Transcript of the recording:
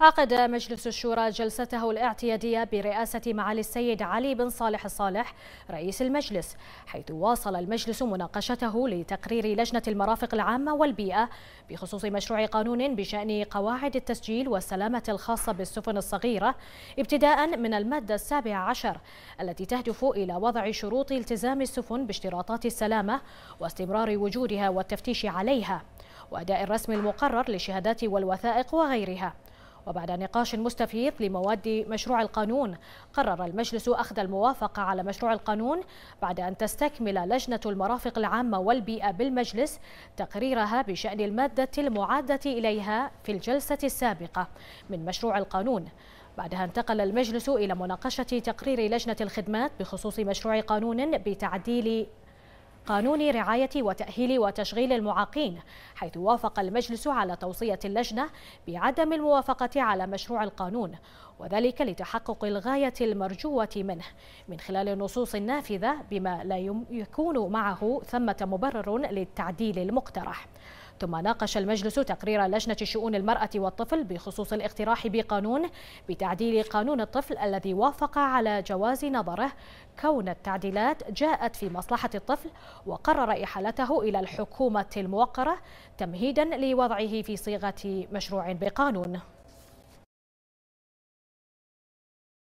عقد مجلس الشورى جلسته الاعتيادية برئاسة معالي السيد علي بن صالح الصالح رئيس المجلس حيث واصل المجلس مناقشته لتقرير لجنة المرافق العامة والبيئة بخصوص مشروع قانون بشأن قواعد التسجيل والسلامة الخاصة بالسفن الصغيرة ابتداء من المادة السابعة عشر التي تهدف إلى وضع شروط التزام السفن باشتراطات السلامة واستمرار وجودها والتفتيش عليها وأداء الرسم المقرر للشهادات والوثائق وغيرها وبعد نقاش مستفيض لمواد مشروع القانون قرر المجلس أخذ الموافقة على مشروع القانون بعد أن تستكمل لجنة المرافق العامة والبيئة بالمجلس تقريرها بشأن المادة المعادة إليها في الجلسة السابقة من مشروع القانون بعدها انتقل المجلس إلى مناقشة تقرير لجنة الخدمات بخصوص مشروع قانون بتعديل قانون رعاية وتأهيل وتشغيل المعاقين حيث وافق المجلس على توصية اللجنة بعدم الموافقة على مشروع القانون وذلك لتحقق الغاية المرجوة منه من خلال النصوص النافذة بما لا يكون معه ثمة مبرر للتعديل المقترح ثم ناقش المجلس تقرير لجنة شؤون المرأة والطفل بخصوص الاقتراح بقانون بتعديل قانون الطفل الذي وافق على جواز نظره كون التعديلات جاءت في مصلحة الطفل وقرر إحالته إلى الحكومة الموقرة تمهيدا لوضعه في صيغة مشروع بقانون